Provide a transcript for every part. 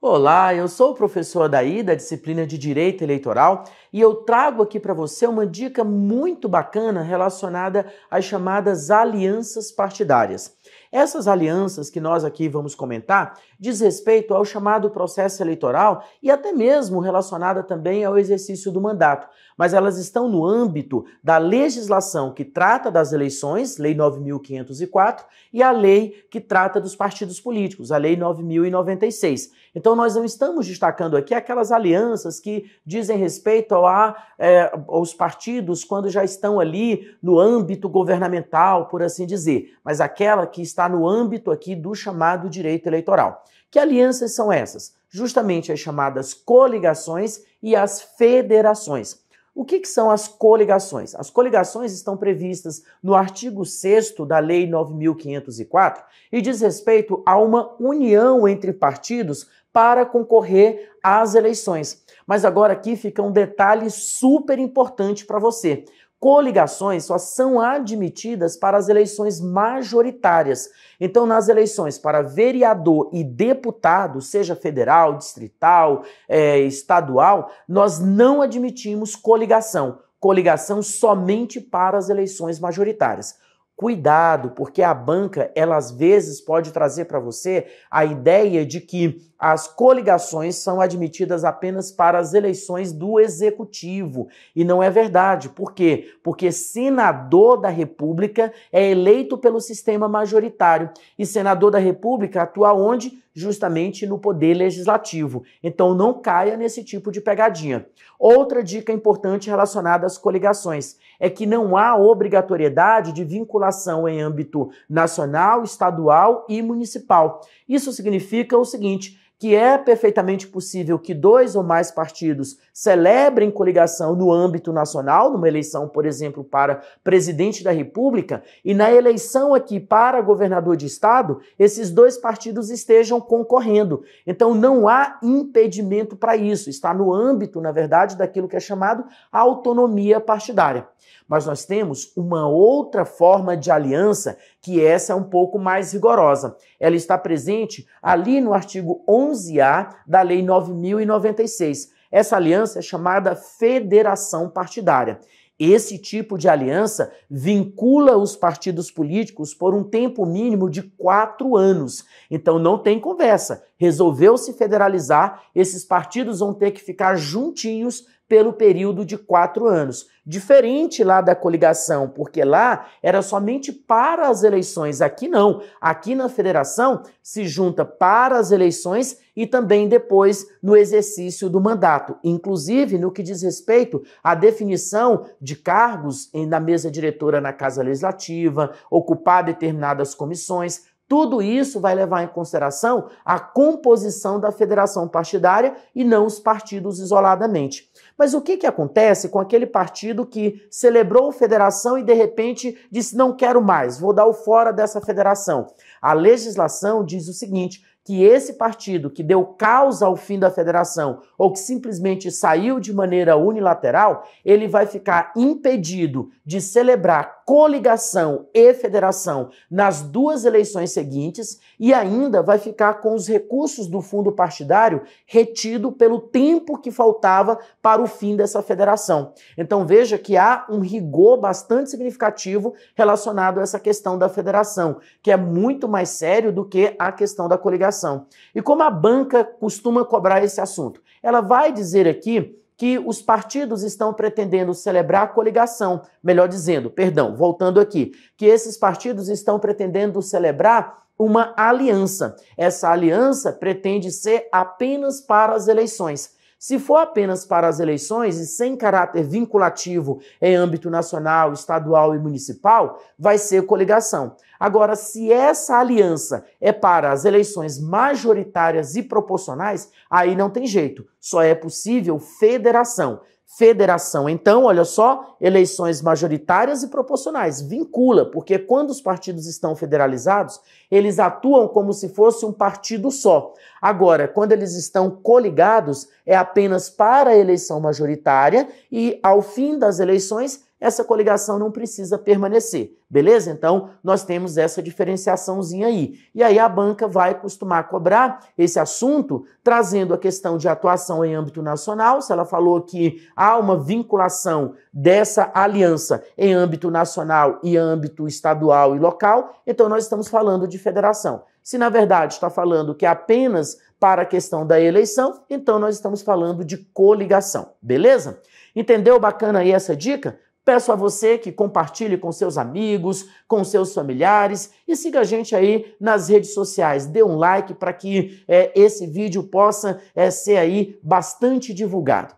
Olá, eu sou o professor Daí da disciplina de Direito Eleitoral e eu trago aqui para você uma dica muito bacana relacionada às chamadas alianças partidárias. Essas alianças que nós aqui vamos comentar diz respeito ao chamado processo eleitoral e até mesmo relacionada também ao exercício do mandato, mas elas estão no âmbito da legislação que trata das eleições, Lei 9504, e a lei que trata dos partidos políticos, a Lei 9096. Então nós não estamos destacando aqui aquelas alianças que dizem respeito a, é, aos partidos quando já estão ali no âmbito governamental, por assim dizer, mas aquela que está no âmbito aqui do chamado direito eleitoral. Que alianças são essas? Justamente as chamadas coligações e as federações. O que, que, são as coligações? As coligações estão previstas no artigo 6 da Lei 9.504 e diz respeito a uma união entre partidos para concorrer às eleições. Mas agora aqui fica um detalhe super importante para você. Coligações só são admitidas para as eleições majoritárias. Então, nas eleições para vereador e deputado, seja federal, distrital, é, estadual, nós não admitimos coligação. Coligação somente para as eleições majoritárias. Cuidado, porque a banca, ela às vezes pode trazer para você a ideia de que as coligações são admitidas apenas para as eleições do executivo. E não é verdade. Por quê? Porque senador da República é eleito pelo sistema majoritário e senador da República atua onde? Justamente no poder legislativo. Então não caia nesse tipo de pegadinha. Outra dica importante relacionada às coligações é que não há obrigatoriedade de vinculação em âmbito nacional, estadual e municipal. Isso significa o seguinte: que é perfeitamente possível que dois ou mais partidos celebrem coligação no âmbito nacional, numa eleição, por exemplo, para presidente da República, e na eleição aqui para governador de estado, esses dois partidos estejam concorrendo. Então não há impedimento para isso, está no âmbito, na verdade, daquilo que é chamado autonomia partidária. Mas nós temos uma outra forma de aliança, que essa é um pouco mais rigorosa. Ela está presente ali no artigo 11A da Lei 9096. Essa aliança é chamada federação partidária. Esse tipo de aliança vincula os partidos políticos por um tempo mínimo de quatro anos. Então não tem conversa. Resolveu se federalizar, esses partidos vão ter que ficar juntinhos pelo período de quatro anos. Diferente lá da coligação, porque lá era somente para as eleições, aqui não. Aqui na federação se junta para as eleições e também depois no exercício do mandato, inclusive no que diz respeito à definição de cargos na mesa diretora na Casa Legislativa, ocupar determinadas comissões. Tudo isso vai levar em consideração a composição da federação partidária e não os partidos isoladamente. Mas o que, que acontece com aquele partido que celebrou federação e de repente disse não quero mais, vou dar o fora dessa federação? A legislação diz o seguinte: que esse partido que deu causa ao fim da federação ou que simplesmente saiu de maneira unilateral, ele vai ficar impedido de celebrar coligação e federação nas duas eleições seguintes e ainda vai ficar com os recursos do fundo partidário retido pelo tempo que faltava para o fim dessa federação. Então veja que há um rigor bastante significativo relacionado a essa questão da federação, que é muito mais sério do que a questão da coligação. E como a banca costuma cobrar esse assunto? Ela vai dizer aqui que os partidos estão pretendendo celebrar a coligação, melhor dizendo, perdão, voltando aqui, que esses partidos estão pretendendo celebrar uma aliança. Essa aliança pretende ser apenas para as eleições. Se for apenas para as eleições e sem caráter vinculativo em âmbito nacional, estadual e municipal, vai ser coligação. Agora, se essa aliança é para as eleições majoritárias e proporcionais, aí não tem jeito, só é possível federação federação. Então, olha só, eleições majoritárias e proporcionais. Vincula, porque quando os partidos estão federalizados, eles atuam como se fosse um partido só. Agora, quando eles estão coligados, é apenas para a eleição majoritária e, ao fim das eleições, essa coligação não precisa permanecer, beleza? Então, nós temos essa diferenciaçãozinha aí. E aí a banca vai costumar cobrar esse assunto, trazendo a questão de atuação em âmbito nacional, se ela falou que há uma vinculação dessa aliança em âmbito nacional e âmbito estadual e local, então nós estamos falando de federação. Se na verdade está falando que é apenas para a questão da eleição, então nós estamos falando de coligação, beleza? Entendeu bacana aí essa dica? Peço a você que compartilhe com seus amigos, com seus familiares e siga a gente aí nas redes sociais. Dê um like para que é, esse vídeo possa é, ser aí bastante divulgado.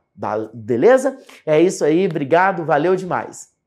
Beleza? É isso aí, obrigado, valeu demais.